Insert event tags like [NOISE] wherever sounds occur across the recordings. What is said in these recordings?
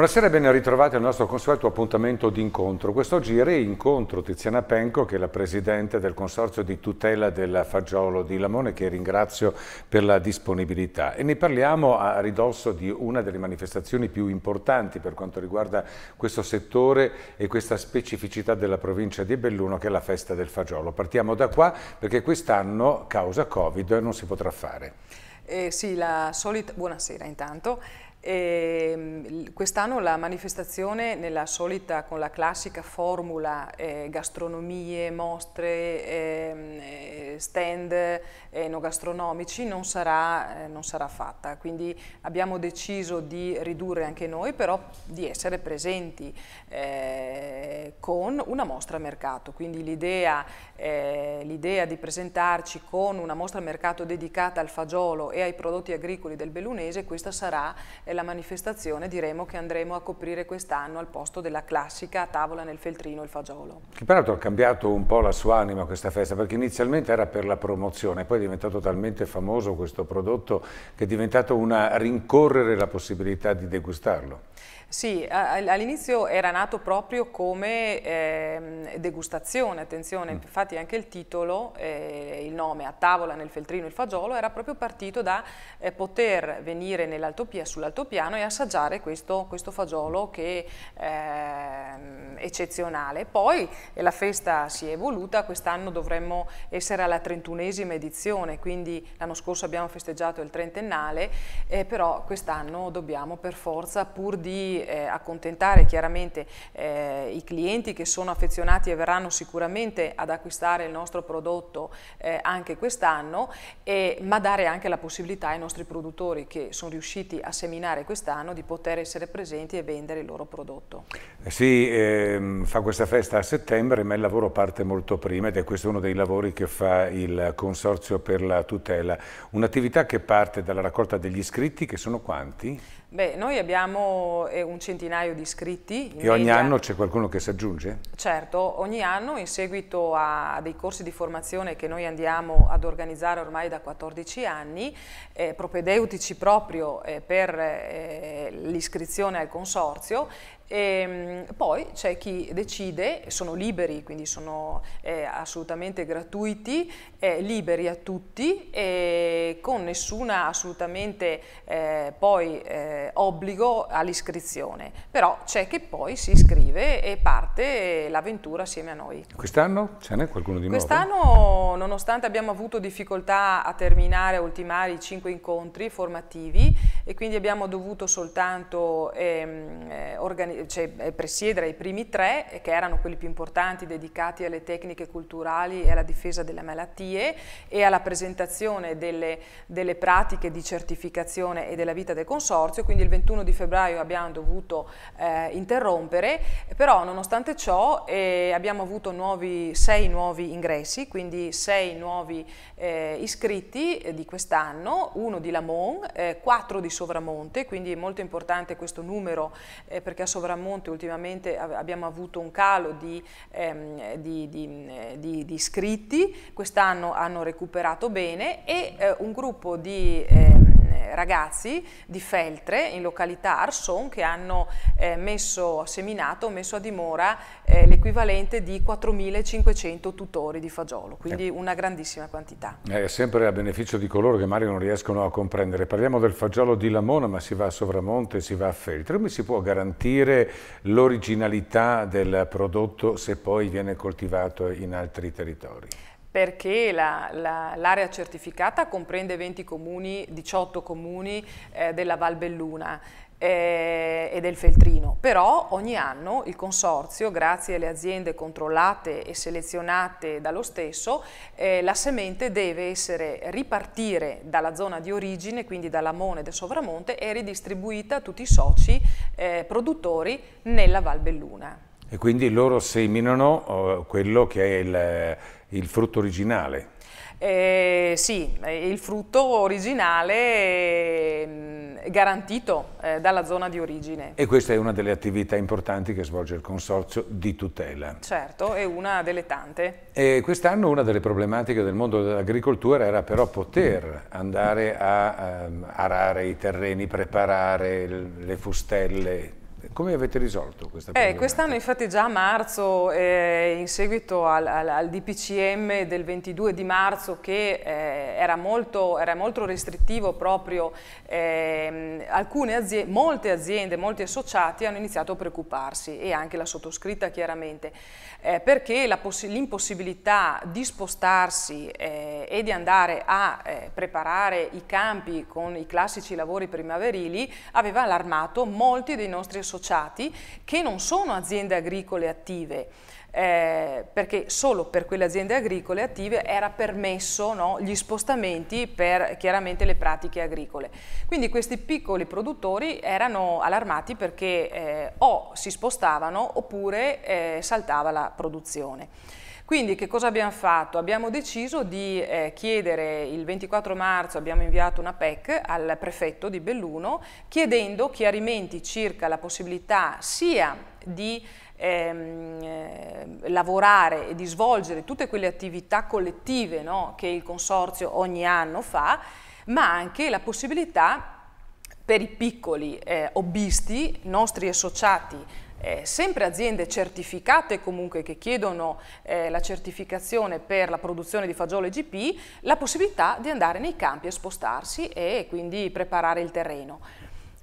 Buonasera e ben ritrovati al nostro consueto appuntamento d'incontro. Quest'oggi reincontro Tiziana Penco che è la Presidente del Consorzio di tutela del fagiolo di Lamone che ringrazio per la disponibilità e ne parliamo a ridosso di una delle manifestazioni più importanti per quanto riguarda questo settore e questa specificità della provincia di Belluno che è la festa del fagiolo. Partiamo da qua perché quest'anno causa Covid non si potrà fare. Eh sì, la solita... Buonasera intanto. Ehm, quest'anno la manifestazione nella solita, con la classica formula eh, gastronomie, mostre, ehm, eh, stand eh, enogastronomici non sarà, eh, non sarà fatta, quindi abbiamo deciso di ridurre anche noi però di essere presenti eh, con una mostra mercato, quindi eh, l'idea di presentarci con una mostra mercato dedicata al fagiolo e ai prodotti agricoli del Bellunese, questa sarà è la manifestazione diremo che andremo a coprire quest'anno al posto della classica tavola nel feltrino il fagiolo. Che peraltro ha cambiato un po' la sua anima questa festa perché inizialmente era per la promozione poi è diventato talmente famoso questo prodotto che è diventato una rincorrere la possibilità di degustarlo. Sì, all'inizio era nato proprio come eh, degustazione, attenzione, mm. infatti anche il titolo, eh, il nome a tavola nel feltrino il fagiolo, era proprio partito da eh, poter venire nell'altopia, sull'altopiano e assaggiare questo, questo fagiolo che è ehm, eccezionale. Poi eh, la festa si è evoluta, quest'anno dovremmo essere alla trentunesima edizione, quindi l'anno scorso abbiamo festeggiato il trentennale, eh, però quest'anno dobbiamo per forza pur di eh, accontentare chiaramente eh, i clienti che sono affezionati e verranno sicuramente ad acquistare il nostro prodotto eh, anche quest'anno, ma dare anche la possibilità ai nostri produttori che sono riusciti a seminare quest'anno di poter essere presenti e vendere il loro prodotto. Eh, sì, ehm, fa questa festa a settembre, ma il lavoro parte molto prima ed è questo uno dei lavori che fa il Consorzio per la tutela. Un'attività che parte dalla raccolta degli iscritti, che sono quanti? Beh, noi abbiamo eh, un centinaio di iscritti. e ogni media. anno c'è qualcuno che si aggiunge? Certo, ogni anno in seguito a dei corsi di formazione che noi andiamo ad organizzare ormai da 14 anni, eh, propedeutici proprio eh, per eh, l'iscrizione al consorzio, e, ehm, poi c'è chi decide, sono liberi, quindi sono eh, assolutamente gratuiti, eh, liberi a tutti, eh, con nessuna assolutamente eh, poi eh, obbligo all'iscrizione. Però c'è che poi si iscrive e parte l'avventura assieme a noi. Quest'anno ce n'è qualcuno di Quest nuovo? Quest'anno, nonostante abbiamo avuto difficoltà a terminare, a ultimare i cinque incontri formativi e quindi abbiamo dovuto soltanto ehm, eh, organizzare cioè, eh, presiedere i primi tre, eh, che erano quelli più importanti dedicati alle tecniche culturali e alla difesa delle malattie e alla presentazione delle, delle pratiche di certificazione e della vita del consorzio, quindi il 21 di febbraio abbiamo dovuto eh, interrompere, però nonostante ciò eh, abbiamo avuto nuovi, sei nuovi ingressi, quindi sei nuovi eh, iscritti eh, di quest'anno, uno di Lamont, quattro di Sovramonte, quindi è molto importante questo numero perché a Sovramonte Ramonte ultimamente abbiamo avuto un calo di, ehm, di, di, di iscritti, quest'anno hanno recuperato bene e eh, un gruppo di... Ehm, eh, ragazzi di Feltre in località Arson che hanno eh, messo, seminato, messo a dimora eh, l'equivalente di 4.500 tutori di fagiolo, quindi ecco. una grandissima quantità. È sempre a beneficio di coloro che magari non riescono a comprendere. Parliamo del fagiolo di Lamona, ma si va a Sovramonte, si va a Feltre. Come si può garantire l'originalità del prodotto se poi viene coltivato in altri territori? perché l'area la, la, certificata comprende 20 comuni, 18 comuni eh, della Val Belluna eh, e del Feltrino, però ogni anno il consorzio, grazie alle aziende controllate e selezionate dallo stesso, eh, la semente deve essere ripartire dalla zona di origine, quindi dalla dall'Amone del Sovramonte, e ridistribuita a tutti i soci eh, produttori nella Val Belluna. E quindi loro seminano eh, quello che è il, il frutto originale. Eh, sì, il frutto originale mm, garantito eh, dalla zona di origine. E questa è una delle attività importanti che svolge il Consorzio di tutela. Certo, è una delle tante. E quest'anno una delle problematiche del mondo dell'agricoltura era però poter andare a um, arare i terreni, preparare le fustelle, come avete risolto questa eh, problematica? Eh, quest'anno infatti già a marzo, eh, in seguito al, al, al, DPCM del 22 di marzo che eh, era, molto, era, molto, restrittivo proprio, ehm, alcune aziende, molte aziende, molti associati hanno iniziato a preoccuparsi e anche la sottoscritta chiaramente, eh, perché l'impossibilità di spostarsi eh, e di andare a preparare i campi con i classici lavori primaverili aveva allarmato molti dei nostri associati associati che non sono aziende agricole attive. Eh, perché solo per quelle aziende agricole attive era permesso no, gli spostamenti per chiaramente le pratiche agricole. Quindi questi piccoli produttori erano allarmati perché eh, o si spostavano oppure eh, saltava la produzione. Quindi che cosa abbiamo fatto? Abbiamo deciso di eh, chiedere il 24 marzo, abbiamo inviato una PEC al prefetto di Belluno chiedendo chiarimenti circa la possibilità sia di Ehm, eh, lavorare e di svolgere tutte quelle attività collettive no, che il consorzio ogni anno fa, ma anche la possibilità per i piccoli eh, hobbisti, nostri associati eh, sempre aziende certificate comunque che chiedono eh, la certificazione per la produzione di fagiolo GP, la possibilità di andare nei campi a spostarsi e quindi preparare il terreno.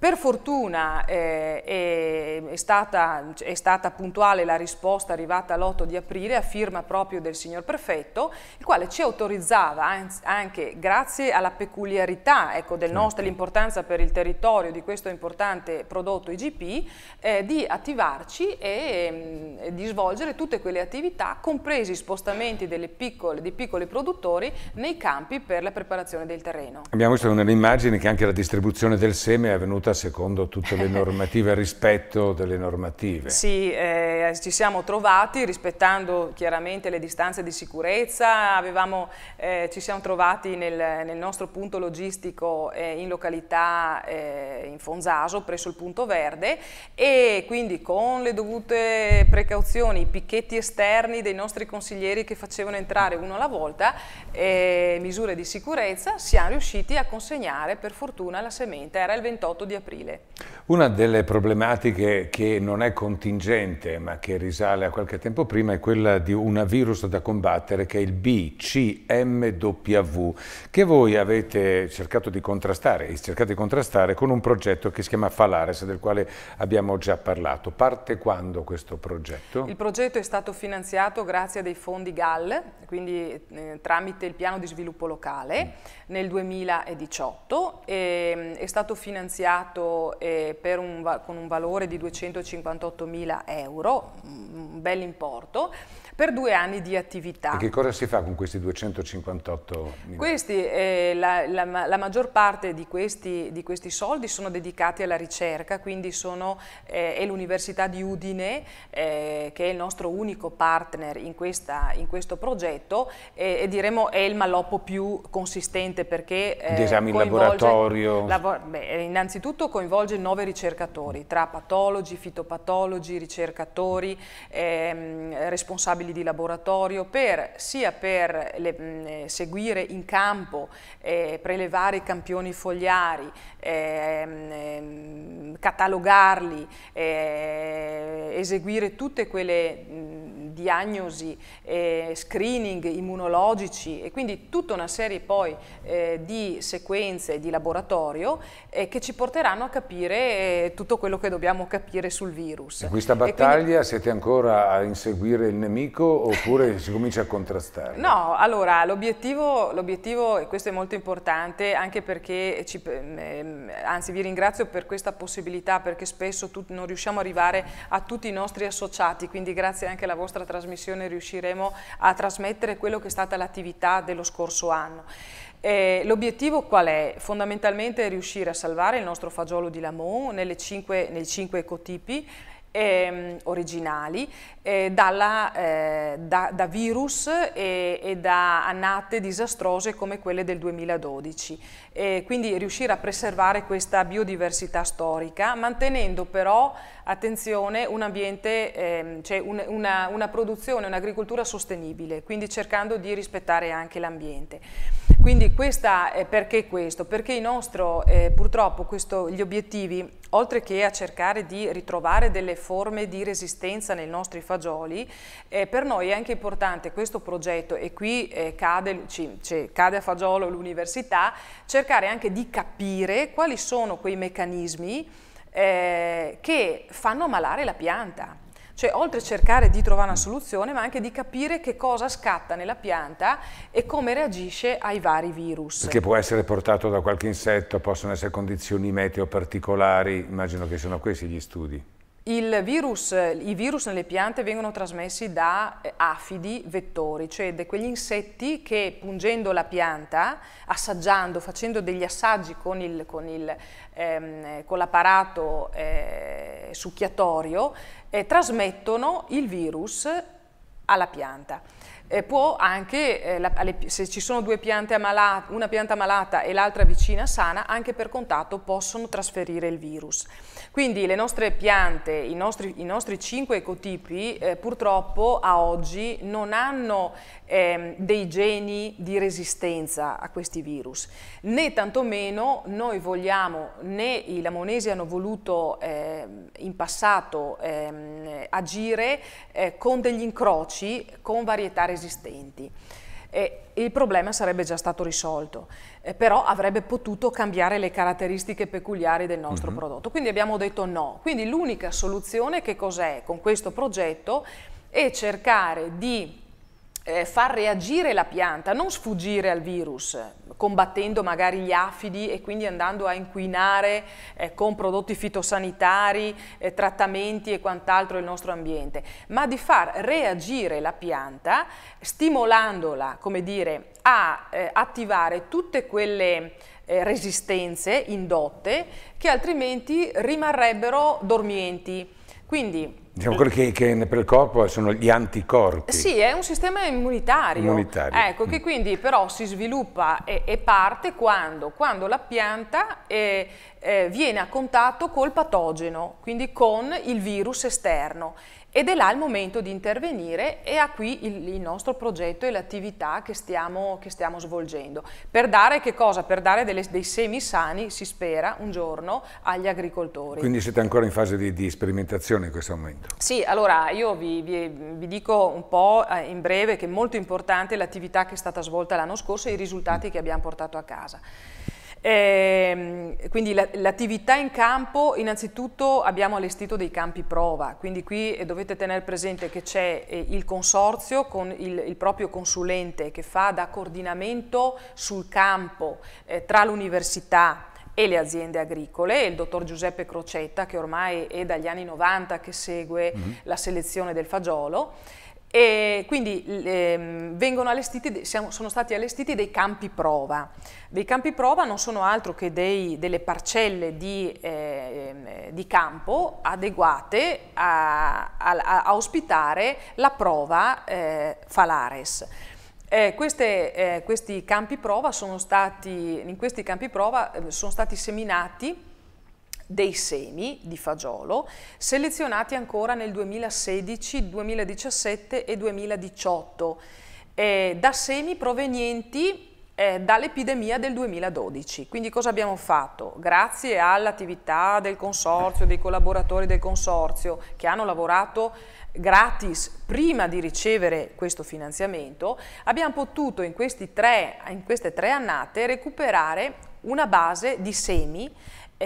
Per fortuna eh, è, è, stata, è, stata, puntuale la risposta arrivata l'8 di aprile a firma proprio del signor prefetto, il quale ci autorizzava anche grazie alla peculiarità ecco, dell'importanza certo. per il territorio di questo importante prodotto IGP, eh, di attivarci e eh, di svolgere tutte quelle attività, compresi spostamenti piccole, dei piccoli produttori nei campi per la preparazione del terreno. Abbiamo visto nelle immagini che anche la distribuzione del seme è avvenuta tenuta secondo tutte le normative, [LAUGHS] rispetto delle normative. Sì, eh, ci siamo trovati rispettando chiaramente le distanze di sicurezza, avevamo, eh, ci siamo trovati nel, nel nostro punto logistico eh, in località eh, in Fonzaso, presso il punto verde e quindi con le dovute precauzioni, i picchetti esterni dei nostri consiglieri che facevano entrare uno alla volta, eh, misure di sicurezza, siamo riusciti a consegnare per fortuna la semente, era il 28 di aprile. Una delle problematiche che non è contingente ma che risale a qualche tempo prima è quella di un virus da combattere che è il BCMW che voi avete cercato di contrastare e cercate di contrastare con un progetto che si chiama Falares del quale abbiamo già parlato. Parte quando questo progetto? Il progetto è stato finanziato grazie a dei fondi GAL, quindi eh, tramite il piano di sviluppo locale mm. nel 2018 e, è stato finanziato comprato eh, un, con un valore di 258 mila euro, mm, un bel importo, per due anni di attività. E che cosa si fa con questi 258 milioni? Questi, eh, la, la, la, maggior parte di questi, di questi, soldi sono dedicati alla ricerca, quindi sono, eh, è l'Università di Udine eh, che è il nostro unico partner in, questa, in questo progetto e diremo è il malloppo più consistente perché... Eh, di esami in laboratorio? Lavor beh, innanzitutto coinvolge nove ricercatori, tra patologi, fitopatologi, ricercatori, ehm, responsabili immagini di laboratorio per, sia per le, mh, eh, seguire in campo, eh, prelevare i campioni fogliari, eh, mh, ehm, catalogarli, eh, eseguire tutte quelle... Mh, diagnosi, eh, screening immunologici e quindi tutta una serie poi eh, di sequenze di laboratorio eh, che ci porteranno a capire eh, tutto quello che dobbiamo capire sul virus. In questa battaglia quindi... siete ancora a inseguire il nemico oppure si comincia a contrastare? No, allora l'obiettivo, e questo è molto importante anche perché, ci, ehm, ehm, anzi vi ringrazio per questa possibilità perché spesso non riusciamo ad arrivare a tutti i nostri associati, quindi grazie anche alla vostra nostra trasmissione riusciremo a trasmettere quello che è stata l'attività dello scorso anno. Eh, L'obiettivo qual è? Fondamentalmente è riuscire a salvare il nostro fagiolo di Lamont cinque, nei cinque ecotipi eh, originali eh, dalla, eh, da, da, virus e, e, da annate disastrose come quelle del 2012 e quindi riuscire a preservare questa biodiversità storica, mantenendo però, attenzione, un ambiente, ehm, cioè un, una, una produzione, un'agricoltura sostenibile, quindi cercando di rispettare anche l'ambiente. Quindi questa, eh, perché questo? Perché il nostro, eh, purtroppo, questo, gli obiettivi, oltre che a cercare di ritrovare delle forme di resistenza nei nostri fagioli, eh, per noi è anche importante questo progetto, e qui eh, cade, ci, ci, cioè cade a fagiolo l'università, cercare anche di capire quali sono quei meccanismi eh, che fanno malare la pianta. Cioè, oltre a cercare di trovare una soluzione, ma anche di capire che cosa scatta nella pianta e come reagisce ai vari virus. Che può essere portato da qualche insetto, possono essere condizioni meteo particolari, immagino che siano questi gli studi. Virus, I virus nelle piante vengono trasmessi da eh, afidi vettori, cioè da quegli insetti che pungendo la pianta, assaggiando, facendo degli assaggi con, ehm, l'apparato ehm, eh, succhiatorio, eh, trasmettono il virus alla pianta eh, può anche, eh, la, alle, se ci sono due piante ammalate, una pianta malata e l'altra vicina sana, anche per contatto possono trasferire il virus. Quindi le nostre piante, i nostri, i nostri cinque ecotipi, eh, purtroppo a oggi non hanno ehm, dei geni di resistenza a questi virus, né tantomeno noi vogliamo, né i lamonesi hanno voluto ehm, in passato ehm, agire eh, con degli incroci, con varietà resistenti esistenti. E il problema sarebbe già stato risolto, eh, però avrebbe potuto cambiare le caratteristiche peculiari del nostro uh mhm. -huh. prodotto. Quindi abbiamo detto no. Quindi l'unica soluzione che cos'è con questo progetto è cercare di eh, far reagire la pianta, non sfuggire al virus, combattendo magari gli afidi e quindi andando a inquinare eh, con prodotti fitosanitari, eh, trattamenti e quant'altro il nostro ambiente, ma di far reagire la pianta stimolandola, come dire, a eh, attivare tutte quelle eh, resistenze indotte che altrimenti rimarrebbero dormienti. Quindi Diciamo quelli che, che, per il corpo sono gli anticorpi. Sì, è un sistema immunitario. immunitario. Ecco, che mm. quindi però si sviluppa e, e parte quando? Quando la pianta eh, eh, viene a contatto col patogeno, quindi con il virus esterno. Ed è là il momento di intervenire e a qui il, il nostro progetto e l'attività che, che stiamo, svolgendo. Per dare, per dare delle, dei semi sani, si spera, un giorno agli agricoltori. Quindi siete ancora in fase di, di sperimentazione in questo momento? Sì, allora io vi, vi, vi dico un po' eh, in breve che è molto importante l'attività che è stata svolta l'anno scorso e i risultati mm. che abbiamo portato a casa. Eh, quindi l'attività in campo, innanzitutto abbiamo allestito dei campi prova, quindi qui eh, dovete tenere presente che c'è eh, il consorzio con il, il, proprio consulente che fa da coordinamento sul campo eh, tra l'università e le aziende agricole il dottor Giuseppe Crocetta che ormai è dagli anni 90 che segue mm -hmm. la selezione del fagiolo e quindi ehm, allestiti, sono stati allestiti dei campi prova. Dei campi prova non sono altro che dei, delle parcelle di, eh, di campo adeguate a, a, a, ospitare la prova eh, Falares. Eh, queste, eh, questi campi prova sono stati, in questi campi prova eh, sono stati seminati dei semi di fagiolo selezionati ancora nel 2016, 2017 e 2018 eh, da semi provenienti eh, dall'epidemia del 2012. Quindi cosa abbiamo fatto? Grazie all'attività del consorzio, dei collaboratori del consorzio che hanno lavorato gratis prima di ricevere questo finanziamento, abbiamo potuto in, tre, in queste tre annate recuperare una base di semi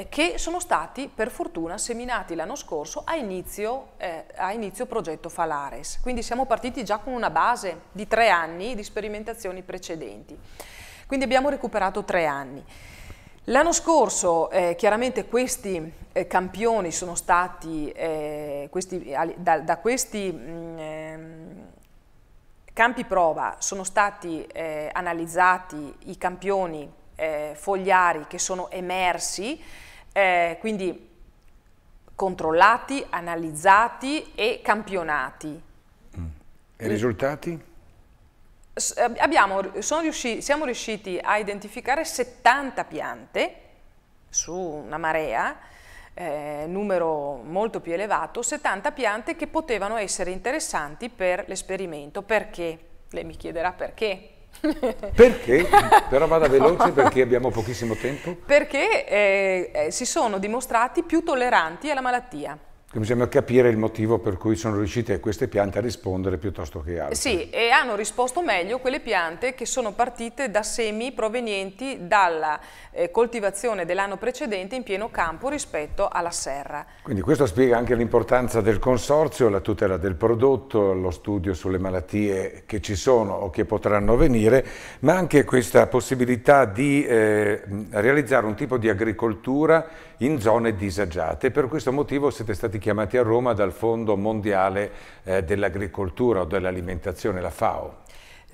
che sono stati per fortuna seminati l'anno scorso a inizio, eh, a inizio, progetto Falares. Quindi siamo partiti già con una base di tre anni di sperimentazioni precedenti. Quindi abbiamo recuperato tre anni. L'anno scorso eh, chiaramente questi eh, campioni sono stati, eh, questi, da, da, questi mh, mm, ehm, campi prova sono stati eh, analizzati i campioni eh, fogliari che sono emersi eh, quindi controllati, analizzati e campionati. Mm. E i risultati? Eh, abbiamo, riusciti, siamo riusciti a identificare 70 piante su una marea, eh, numero molto più elevato, 70 piante che potevano essere interessanti per l'esperimento. Perché? Lei mi chiederà perché. [LAUGHS] Perché? Però vada veloce perché abbiamo pochissimo tempo. Perché eh, eh si sono dimostrati più tolleranti alla malattia che bisogna capire il motivo per cui sono riuscite queste piante a rispondere piuttosto che altre. Sì, e hanno risposto meglio quelle piante che sono partite da semi provenienti dalla eh, coltivazione dell'anno precedente in pieno campo rispetto alla serra. Quindi questo spiega anche l'importanza del consorzio, la tutela del prodotto, lo studio sulle malattie che ci sono o che potranno venire, ma anche questa possibilità di eh, realizzare un tipo di agricoltura in zone disagiate. Per questo motivo siete stati chiamati a Roma dal Fondo Mondiale eh, dell'Agricoltura o dell'Alimentazione, la FAO.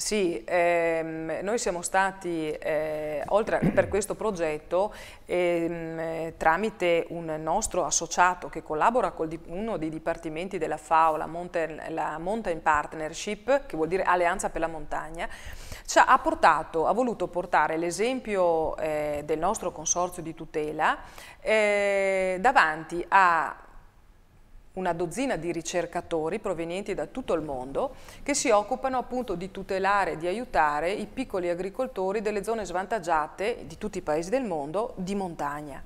Sì, ehm, noi siamo stati, eh, oltre per questo progetto, ehm, tramite un nostro associato che collabora con uno dei dipartimenti della FAO, la Mountain, la Mountain Partnership, che vuol dire Alleanza per la Montagna, ci ha, portato, ha voluto portare l'esempio eh, del nostro consorzio di tutela eh, davanti a una dozzina di ricercatori provenienti da tutto il mondo che si occupano appunto di tutelare e di aiutare i piccoli agricoltori delle zone svantaggiate di tutti i paesi del mondo di montagna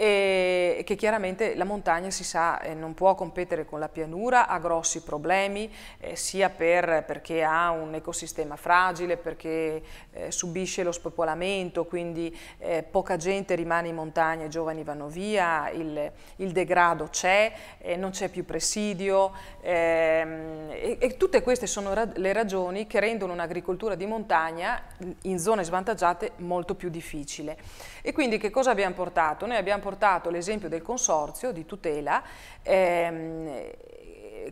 e che chiaramente la montagna si sa eh, non può competere con la pianura, ha grossi problemi eh, sia per, perché ha un ecosistema fragile, perché eh, subisce lo spopolamento, quindi eh, poca gente rimane in montagna, i giovani vanno via, il, il degrado c'è, eh, non c'è più presidio ehm, e, e tutte queste sono ra le ragioni che rendono un'agricoltura di montagna in zone svantaggiate molto più difficile. E quindi che cosa abbiamo portato? Noi abbiamo portato portato l'esempio del consorzio di tutela ehm,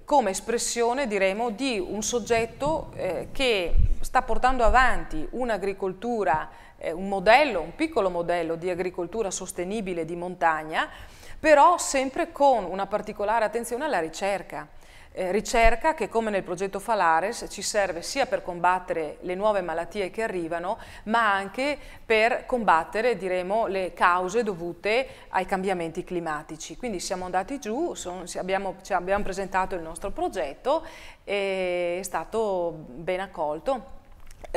come espressione diremo di un soggetto eh, che sta portando avanti un'agricoltura, eh, un modello, un piccolo modello di agricoltura sostenibile di montagna, però sempre con una particolare attenzione alla ricerca eh, ricerca che come nel progetto Falares ci serve sia per combattere le nuove malattie che arrivano ma anche per combattere diremo, le cause dovute ai cambiamenti climatici. Quindi siamo andati giù, son, abbiamo, abbiamo presentato il nostro progetto e è stato ben accolto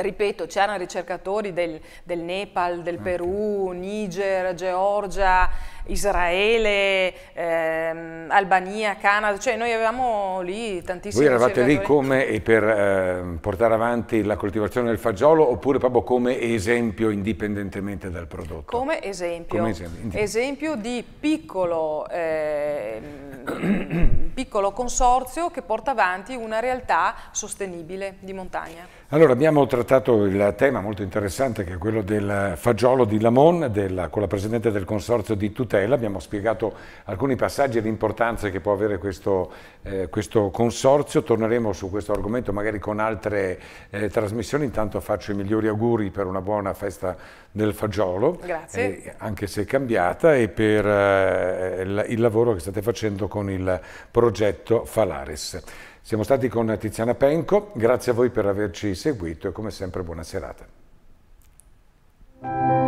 ripeto, c'erano ricercatori del, del, Nepal, del Perù, Niger, Georgia, Israele, ehm, Albania, Canada, cioè noi avevamo lì tantissimi Voi eravate lì come eh, per eh, portare avanti la coltivazione del fagiolo oppure proprio come esempio indipendentemente dal prodotto? Come esempio, come esempio. esempio di piccolo... Eh, piccolo consorzio che porta avanti una realtà sostenibile di montagna. Allora abbiamo trattato il tema molto interessante che è quello del fagiolo di Lamon della, con la Presidente del Consorzio di Tutela, abbiamo spiegato alcuni passaggi e l'importanza che può avere questo eh, questo consorzio, torneremo su questo argomento magari con altre eh, trasmissioni, intanto faccio i migliori auguri per una buona festa del fagiolo, eh, anche se cambiata, e per eh, il, il lavoro che state facendo con il progetto Falares. Siamo stati con Tiziana Penco, grazie a voi per averci seguito e come sempre buona serata.